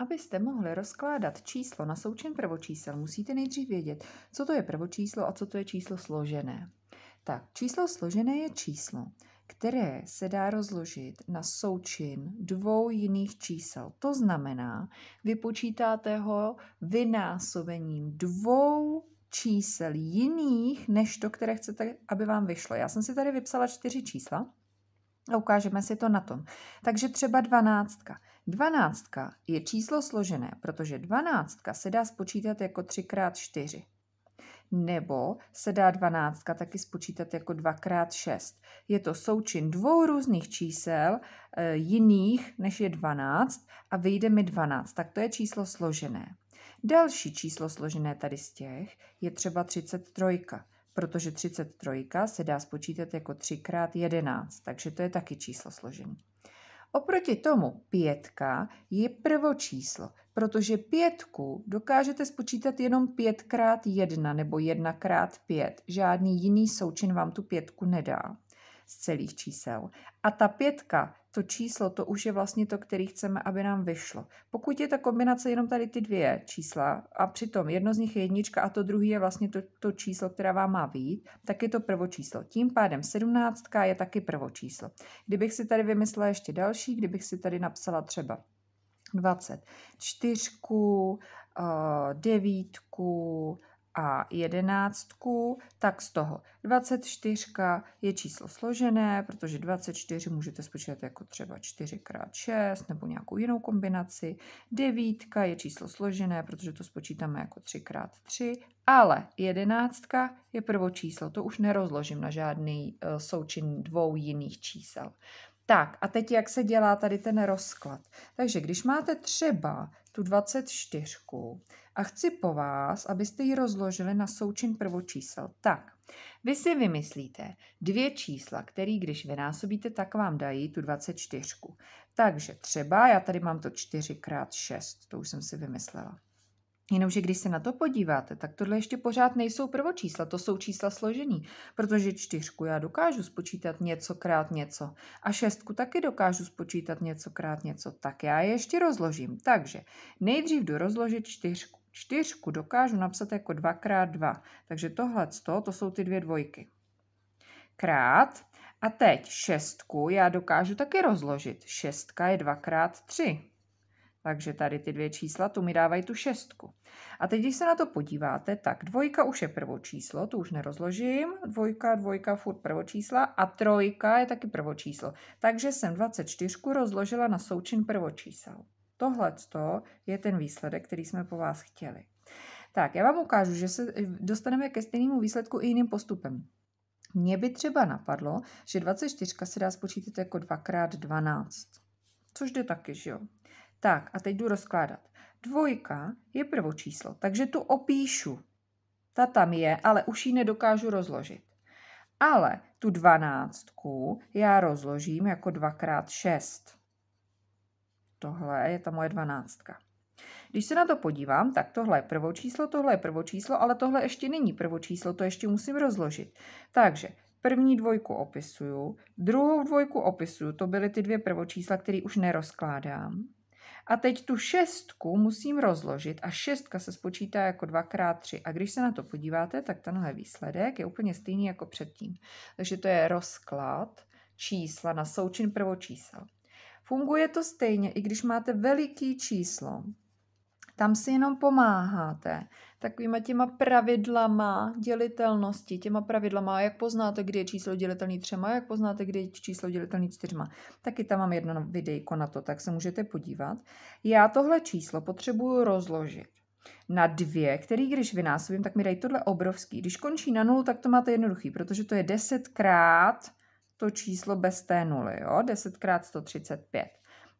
Abyste mohli rozkládat číslo na součin prvočísel, musíte nejdřív vědět, co to je prvočíslo a co to je číslo složené. Tak, číslo složené je číslo, které se dá rozložit na součin dvou jiných čísel. To znamená, vypočítáte ho vynásobením dvou čísel jiných, než to, které chcete, aby vám vyšlo. Já jsem si tady vypsala čtyři čísla a ukážeme si to na tom. Takže třeba dvanáctka. Dvanáctka je číslo složené, protože dvanáctka se dá spočítat jako 3x4. Nebo se dá dvanáctka taky spočítat jako 2x6. Je to součin dvou různých čísel, e, jiných než je 12 a vyjde mi 12, tak to je číslo složené. Další číslo složené tady z těch je třeba 33, protože 33 se dá spočítat jako 3 x 11, takže to je taky číslo složené. Oproti tomu pětka je prvočíslo, protože pětku dokážete spočítat jenom pětkrát jedna nebo jednakrát pět. Žádný jiný součin vám tu pětku nedá z celých čísel. A ta pětka to číslo, to už je vlastně to, který chceme, aby nám vyšlo. Pokud je ta kombinace jenom tady ty dvě čísla a přitom jedno z nich je jednička a to druhý je vlastně to, to číslo, které vám má výjít, tak je to prvočíslo. Tím pádem sedmnáctka je taky prvočíslo. Kdybych si tady vymyslela ještě další, kdybych si tady napsala třeba 24, eh, devítku, a jedenáctku, tak z toho 24 je číslo složené, protože 24 můžete spočítat jako třeba 4x6 nebo nějakou jinou kombinaci. Devítka je číslo složené, protože to spočítáme jako 3x3, ale jedenáctka je prvočíslo, to už nerozložím na žádný e, součin dvou jiných čísel. Tak a teď jak se dělá tady ten rozklad. Takže když máte třeba tu 24, a chci po vás, abyste ji rozložili na součin prvočísel. Tak, vy si vymyslíte dvě čísla, které když vynásobíte, tak vám dají tu 24. Takže třeba, já tady mám to 4x6, to už jsem si vymyslela. Jenomže když se na to podíváte, tak tohle ještě pořád nejsou prvočísla, to jsou čísla složený, protože čtyřku já dokážu spočítat něco krát něco a šestku taky dokážu spočítat něco krát něco, tak já je ještě rozložím. Takže nejdřív jdu rozložit čtyřku čtyřku dokážu napsat jako 2 krát 2. Takže tohle to jsou ty dvě dvojky. Krát. A teď šestku já dokážu taky rozložit. Šestka je 2 krát 3. Takže tady ty dvě čísla, tu mi dávají tu šestku. A teď, když se na to podíváte, tak dvojka už je prvočíslo, tu už nerozložím. Dvojka, dvojka, furt prvočísla a trojka je taky prvočíslo. Takže jsem 24 rozložila na součin prvočísel. Tohle je ten výsledek, který jsme po vás chtěli. Tak, já vám ukážu, že se dostaneme ke stejnému výsledku i jiným postupem. Mně by třeba napadlo, že 24 se dá spočítat jako 2x12, což jde taky, že jo? Tak, a teď jdu rozkládat. Dvojka je prvočíslo, takže tu opíšu. Ta tam je, ale už ji nedokážu rozložit. Ale tu dvanáctku já rozložím jako 2x6. Tohle je ta moje dvanáctka. Když se na to podívám, tak tohle je prvočíslo, tohle je prvočíslo, ale tohle ještě není prvočíslo, to ještě musím rozložit. Takže první dvojku opisuju, druhou dvojku opisuju, to byly ty dvě prvočísla, které už nerozkládám. A teď tu šestku musím rozložit a šestka se spočítá jako 2x3. A když se na to podíváte, tak tenhle výsledek je úplně stejný jako předtím. Takže to je rozklad čísla na součin prvočísel. Funguje to stejně, i když máte veliký číslo. Tam si jenom pomáháte takovýma těma pravidlama dělitelnosti, těma pravidlama, jak poznáte, kdy je číslo dělitelný třema, jak poznáte, kdy je číslo dělitelný čtyřma. Taky tam mám jedno videjko na to, tak se můžete podívat. Já tohle číslo potřebuju rozložit na dvě, který když vynásobím, tak mi dají tohle obrovský. Když končí na nulu, tak to máte jednoduchý, protože to je desetkrát to číslo bez té nuly, jo? 10 x 135.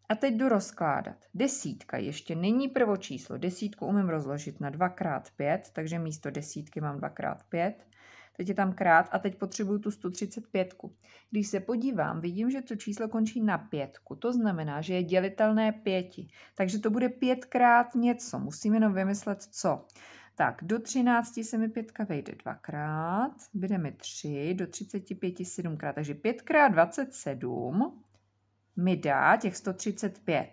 A teď jdu rozkládat. Desítka ještě není prvočíslo. Desítku umím rozložit na 2x5, takže místo desítky mám 2x5. Teď je tam krát a teď potřebuju tu 135. Když se podívám, vidím, že to číslo končí na pětku. To znamená, že je dělitelné pěti. Takže to bude pětkrát něco. Musím jenom vymyslet, co. Tak, do 13 se mi pětka vejde dvakrát, bude mi 3, do 35 sedmkrát, takže 5 krát 27 mi dá těch 135.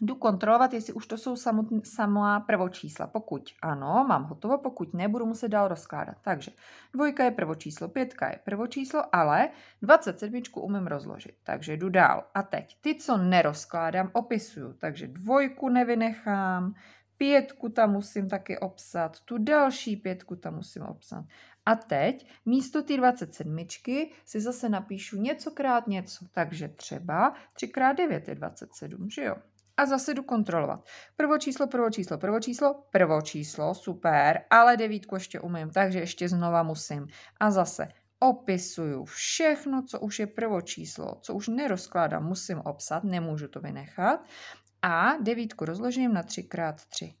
Jdu kontrolovat, jestli už to jsou samotný, samá prvočísla. Pokud ano, mám hotovo, pokud ne, budu muset dál rozkládat. Takže dvojka je prvočíslo, pětka je prvočíslo, ale 27 umím rozložit. Takže jdu dál. A teď ty, co nerozkládám, opisuju. Takže dvojku nevynechám, pětku tam musím taky obsat, tu další pětku tam musím obsat. A teď místo ty 27 si zase napíšu něco krát něco. Takže třeba 3x9 je 27, že jo? A zase jdu kontrolovat. Prvo číslo, prvo číslo, prvo číslo, prvo číslo, super, ale devítku ještě umím, takže ještě znova musím. A zase opisuju všechno, co už je číslo, co už nerozkládám, musím obsat, nemůžu to vynechat a devítku rozložím na 3x3.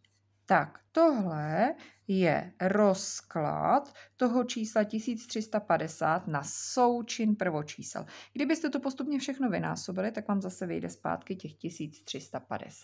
Tak, tohle je rozklad toho čísla 1350 na součin prvočísel. Kdybyste to postupně všechno vynásobili, tak vám zase vyjde zpátky těch 1350.